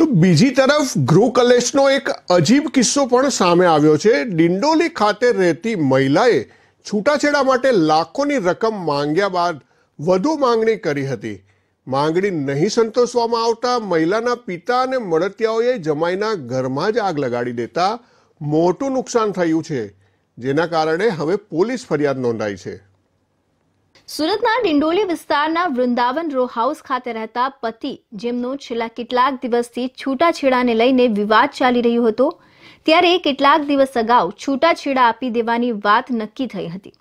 તો બીજી તરફ ગૃહ કલેશનો એક અજીબ કિસ્સો પણ સામે આવ્યો છે ડિંડોલી ખાતે રહેતી મહિલાએ છૂટાછેડા માટે લાખોની રકમ માંગ્યા બાદ વધુ માંગણી કરી હતી માંગણી નહીં સંતોષવામાં આવતા મહિલાના પિતા અને મળતિયાઓએ જમાઈના ઘરમાં જ આગ લગાડી દેતા મોટું નુકસાન થયું છે જેના કારણે હવે પોલીસ ફરિયાદ નોંધાઈ છે સુરતના ડિંડોલી વિસ્તારના વૃંદાવન રો હાઉસ ખાતે રહેતા પતિ જેમનો છેલ્લા કેટલાક દિવસથી છૂટાછેડાને લઈને વિવાદ ચાલી રહ્યો હતો ત્યારે કેટલાક દિવસ અગાઉ છૂટાછેડા આપી દેવાની વાત નક્કી થઈ હતી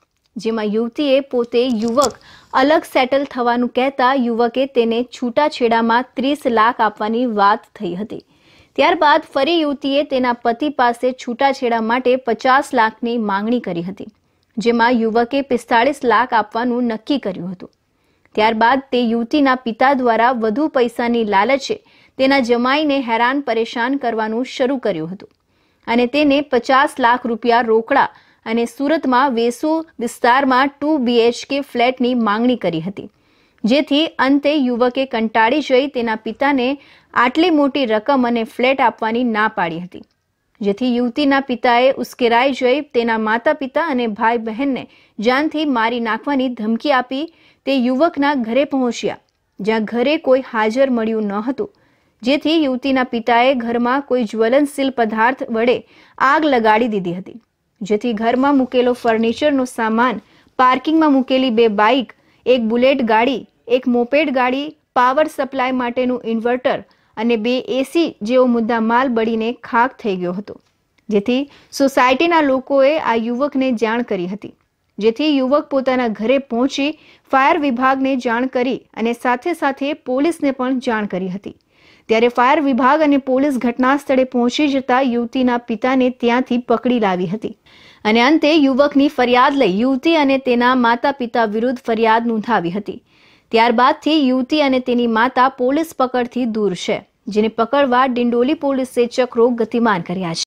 જેમાં યુવતીએ પોતે યુવક અલગ સેટલ થવાનું કહેતા યુવકે તેને છૂટાછેડામાં ત્રીસ લાખ આપવાની વાત થઈ હતી ત્યારબાદ ફરી યુવતીએ તેના પતિ પાસે છૂટાછેડા માટે પચાસ લાખની માંગણી કરી હતી જેમાં યુવકે પિસ્તાળીસ લાખ આપવાનું નક્કી કર્યું હતું ત્યારબાદ તે યુવતીના પિતા દ્વારા વધુ પૈસાની લાલચે તેના જમાઈને હેરાન પરેશાન કરવાનું શરૂ કર્યું હતું અને તેને પચાસ લાખ રૂપિયા રોકડા અને સુરતમાં વેસુ વિસ્તારમાં ટુ બીએચકે ફ્લેટની માંગણી કરી હતી જેથી અંતે યુવકે કંટાળી જઈ તેના પિતાને આટલી મોટી રકમ અને ફ્લેટ આપવાની ના પાડી હતી જેથી યુવતીના પિતાએ ઉશ્કેરાઈ જઈ તેના માતા પિતા અને ભાઈ બહેનને જાનથી મારી નાખવાની ધમકી આપી તે યુવકના ઘરે પહોંચ્યા જ્યાં ઘરે કોઈ હાજર મળ્યું ન હતું જેથી યુવતીના પિતાએ ઘરમાં કોઈ જ્વલનશીલ પદાર્થ વડે આગ લગાડી દીધી હતી જેથી ઘરમાં મૂકેલો ફર્નિચરનો સામાન પાર્કિંગમાં મૂકેલી બે બાઇક એક બુલેટ ગાડી એક મોપેડ ગાડી પાવર સપ્લાય માટેનું ઇન્વર્ટર અને બે એસી જેવો મુદ્દા માલ બળીને ખાક થઈ ગયો હતો જેથી સોસાયટીના લોકોએ આ યુવકને જાણ કરી હતી જેથી યુવક પોતાના ઘરે પહોંચી ફાયર વિભાગને જાણ કરી અને સાથે સાથે પોલીસને પણ જાણ કરી હતી ત્યારે ફાયર વિભાગ અને પોલીસ ઘટના સ્થળે પહોંચી જતા યુવતીના પિતાને ત્યાંથી પકડી લાવી હતી અને અંતે યુવકની ફરિયાદ લઈ યુવતી અને તેના માતા પિતા વિરુદ્ધ ફરિયાદ નોંધાવી હતી ત્યારબાદથી યુવતી અને તેની માતા પોલીસ પકડથી દૂર છે જેને પકડવા ડિંડોલી પોલીસે ચક્રો ગતિમાન કર્યા છે